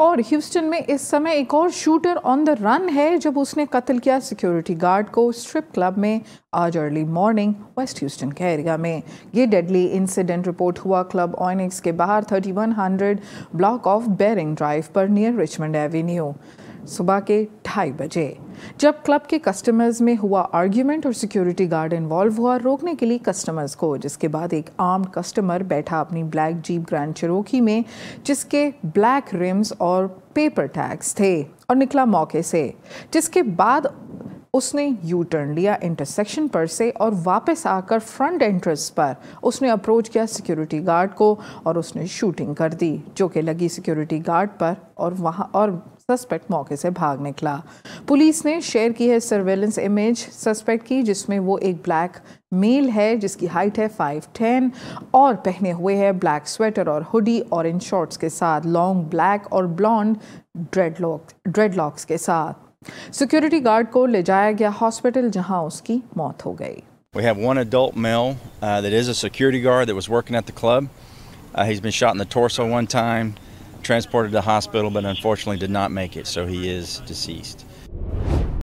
और ह्यूस्टन में इस समय एक और शूटर ऑन द रन है जब उसने कत्ल किया सिक्योरिटी गार्ड को स्ट्रिप क्लब में आज अर्ली मॉर्निंग वेस्ट ह्यूस्टन के एरिया में ये डेडली इंसिडेंट रिपोर्ट हुआ क्लब ऑनिक्स के बाहर 3100 ब्लॉक ऑफ बेरिंग ड्राइव पर नियर रिचमंड एवेन्यू सुबह के ढाई बजे जब क्लब के कस्टमर्स में हुआ आर्ग्यूमेंट और सिक्योरिटी गार्ड इन्वॉल्व हुआ रोकने के लिए कस्टमर्स को जिसके बाद एक आर्म कस्टमर बैठा अपनी ब्लैक जीप ग्रैंड चरोकी में जिसके ब्लैक रिम्स और पेपर टैग्स थे और निकला मौके से जिसके बाद उसने यू टर्न लिया इंटरसेक्शन पर से और वापस आकर फ्रंट एंट्रेंस पर उसने अप्रोच किया सिक्योरिटी गार्ड को और उसने शूटिंग कर दी जो कि लगी सिक्योरिटी गार्ड पर और वहाँ और सस्पेक्ट मौके से भाग निकला पुलिस ने शेयर की है सर्वेलेंस इमेज सस्पेक्ट की जिसमें वो एक ब्लैक मेल है जिसकी हाइट है फाइव टेन और पहने हुए है ब्लैक स्वेटर और हुडी और इन शॉर्ट्स के साथ लॉन्ग ब्लैक और ब्लॉन्ड ड्रेड लॉक्स के साथ Security guard को ले जाया गया hospital, जहां उसकी मौत We have one adult male uh, that is a security guard that was working at the club. Uh, he's been shot in the torso one time, transported to the hospital, but unfortunately did not make it, so he is deceased.